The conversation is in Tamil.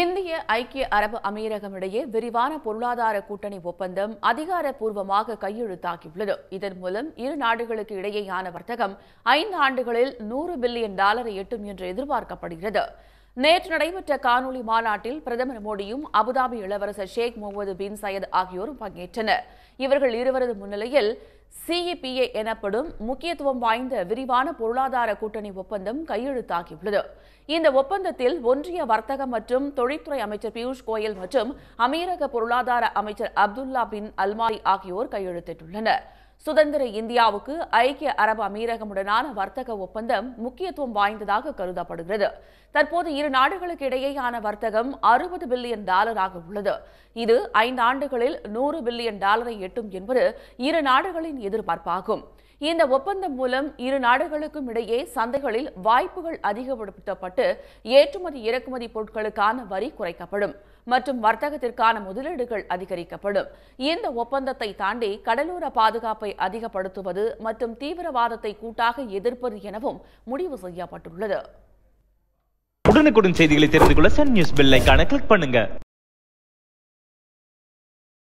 இந்திய ஐக்கிய அரபு அமீரகம் இடையே விரிவான பொருளாதார கூட்டணி ஒப்பந்தம் அதிகாரப்பூர்வமாக கையெழுத்தாகியுள்ளது இதன் மூலம் இரு நாடுகளுக்கு இடையேயான வர்த்தகம் ஐந்து ஆண்டுகளில் நூறு பில்லியன் டாலரை எட்டும் என்று எதிர்பார்க்கப்படுகிறது நேற்று நடைபெற்ற காணொலி மாநாட்டில் பிரதமர் மோடியும் அபுதாபி இளவரசர் ஷேக் முகமது பின் சையத் ஆகியோரும் பங்கேற்றனர் இவர்கள் இருவரது முன்னிலையில் சிஇபிஏ e எனப்படும் முக்கியத்துவம் வாய்ந்த விரிவான பொருளாதார கூட்டணி ஒப்பந்தம் கையெழுத்தாகியுள்ளது இந்த ஒப்பந்தத்தில் ஒன்றிய வர்த்தக மற்றும் தொழில்துறை அமைச்சர் பியூஷ் கோயல் மற்றும் அமீரக பொருளாதார அமைச்சர் அப்துல்லா பின் அல்மாரி ஆகியோர் கையெழுத்திட்டுள்ளனர் சுதந்திர இந்தியாவுக்கு ஐக்கிய அரபு அமீரகமுடனான வர்த்தக ஒப்பந்தம் முக்கியத்துவம் வாய்ந்ததாக கருதப்படுகிறது தற்போது இரு நாடுகளுக்கு இடையேயான வர்த்தகம் அறுபது பில்லியன் டாலராக உள்ளது இது ஐந்து ஆண்டுகளில் நூறு பில்லியன் டாலரை எட்டும் என்பது இரு நாடுகளின் எதிர்பார்ப்பாகும் இந்த ஒப்பந்தம் மூலம் இரு நாடுகளுக்கும் இடையே சந்தைகளில் வாய்ப்புகள் அதிகப்படுத்தப்பட்டு ஏற்றுமதி இறக்குமதி பொருட்களுக்கான வரி குறைக்கப்படும் மற்றும் வர்த்தகத்திற்கான முதலீடுகள் அதிகரிக்கப்படும் இந்த ஒப்பந்தத்தை தாண்டி கடலோர பாதுகாப்பை அதிகப்படுத்துவது மற்றும் தீவிரவாதத்தை கூட்டாக எதிர்ப்பது எனவும் முடிவு செய்யப்பட்டுள்ளது உடனுக்குடன் செய்திகளை தெரிந்து கொள்ள சன் நியூஸ் பெல் ஐக்கான கிளிக் பண்ணுங்க